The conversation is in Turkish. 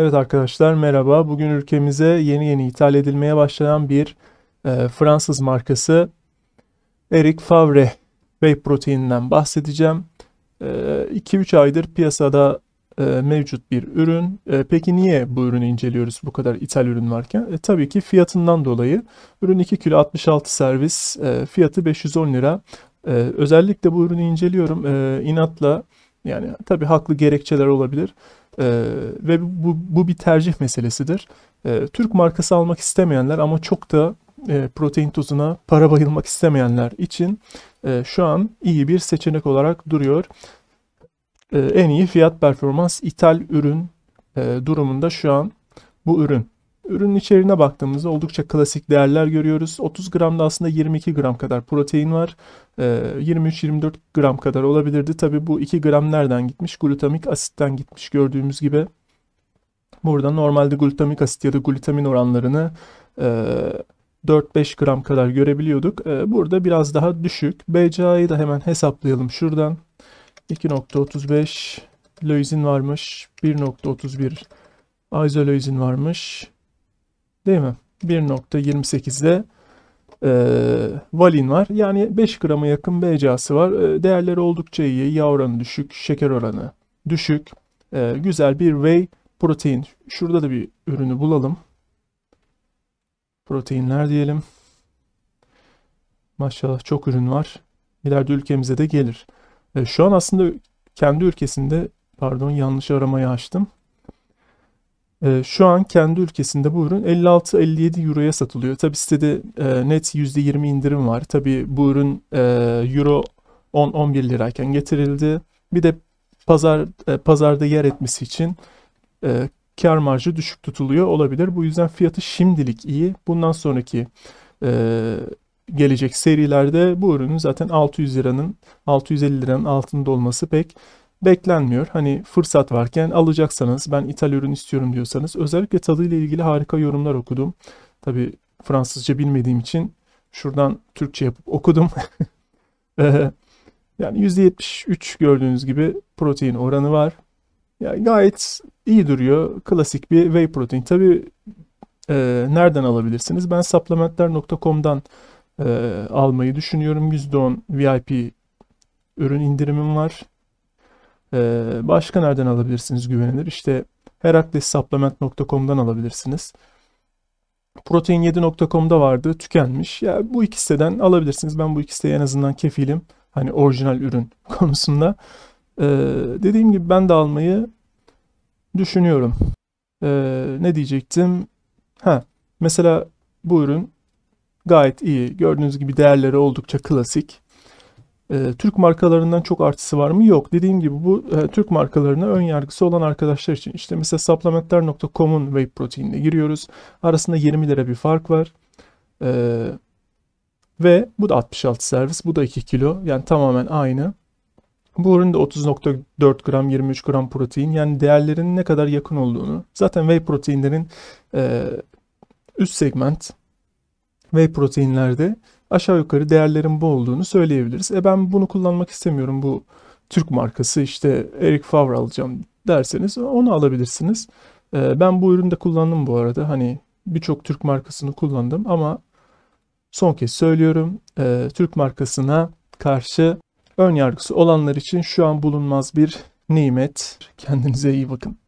Evet arkadaşlar merhaba. Bugün ülkemize yeni yeni ithal edilmeye başlayan bir e, Fransız markası Eric Favre whey proteininden bahsedeceğim. 2-3 e, aydır piyasada e, mevcut bir ürün. E, peki niye bu ürünü inceliyoruz bu kadar ithal ürün varken? E, tabii ki fiyatından dolayı. Ürün 2 kilo 66 servis e, fiyatı 510 lira. E, özellikle bu ürünü inceliyorum. E, inatla yani tabii haklı gerekçeler olabilir. E, ve bu, bu bir tercih meselesidir. E, Türk markası almak istemeyenler ama çok da e, protein tozuna para bayılmak istemeyenler için e, şu an iyi bir seçenek olarak duruyor. E, en iyi fiyat performans ithal ürün e, durumunda şu an bu ürün. Ürünün içeriğine baktığımızda oldukça klasik değerler görüyoruz. 30 gramda aslında 22 gram kadar protein var. 23-24 ee, gram kadar olabilirdi. Tabi bu 2 gram nereden gitmiş? Glutamik asitten gitmiş gördüğümüz gibi. Burada normalde glutamik asit ya da glutamin oranlarını 4-5 e, gram kadar görebiliyorduk. E, burada biraz daha düşük. BCA'yı da hemen hesaplayalım şuradan. 2.35 löizin varmış. 1.31 izolöizin varmış. Değil mi? 1.28'de e, valin var. Yani 5 grama yakın BCA'sı var. E, değerleri oldukça iyi. Yağ oranı düşük, şeker oranı düşük. E, güzel bir whey protein. Şurada da bir ürünü bulalım. Proteinler diyelim. Maşallah çok ürün var. İleride ülkemize de gelir. E, şu an aslında kendi ülkesinde pardon yanlış aramayı açtım. E, şu an kendi ülkesinde bu ürün 56-57 euroya satılıyor. Tabi sitede e, net %20 indirim var. Tabi bu ürün e, euro 10-11 lirayken getirildi. Bir de pazar e, pazarda yer etmesi için e, kar marjı düşük tutuluyor olabilir. Bu yüzden fiyatı şimdilik iyi. Bundan sonraki e, gelecek serilerde bu ürünün zaten 600 liranın 650 liranın altında olması pek beklenmiyor. Hani fırsat varken alacaksanız ben İtalya ürün istiyorum diyorsanız özellikle tadıyla ilgili harika yorumlar okudum. Tabi Fransızca bilmediğim için şuradan Türkçe yapıp okudum. yani %73 gördüğünüz gibi protein oranı var. Yani gayet iyi duruyor. Klasik bir whey protein. Tabi e, nereden alabilirsiniz? Ben supplementler.com'dan e, almayı düşünüyorum. %10 VIP ürün indirimim var. Ee, başka nereden alabilirsiniz güvenilir? İşte heraklessupplement.com'dan alabilirsiniz. Protein7.com'da vardı tükenmiş. Ya yani bu iki alabilirsiniz. Ben bu iki en azından kefilim. Hani orijinal ürün konusunda. Ee, dediğim gibi ben de almayı düşünüyorum. Ee, ne diyecektim? Ha, mesela bu ürün gayet iyi. Gördüğünüz gibi değerleri oldukça klasik. Ee, Türk markalarından çok artısı var mı? Yok. Dediğim gibi bu e, Türk markalarına ön yargısı olan arkadaşlar için. işte mesela supplementer.com'un whey proteinine giriyoruz. Arasında 20 lira bir fark var. E, ve bu da 66 servis. Bu da 2 kilo. Yani tamamen aynı. Bu ürün de 30.4 gram 23 gram protein yani değerlerin ne kadar yakın olduğunu zaten whey proteinlerin e, üst segment whey proteinlerde aşağı yukarı değerlerin bu olduğunu söyleyebiliriz. E ben bunu kullanmak istemiyorum bu Türk markası işte Eric Favre alacağım derseniz onu alabilirsiniz. E, ben bu ürünü de kullandım bu arada hani birçok Türk markasını kullandım ama son kez söylüyorum e, Türk markasına karşı ön yargısı olanlar için şu an bulunmaz bir nimet. Kendinize iyi bakın.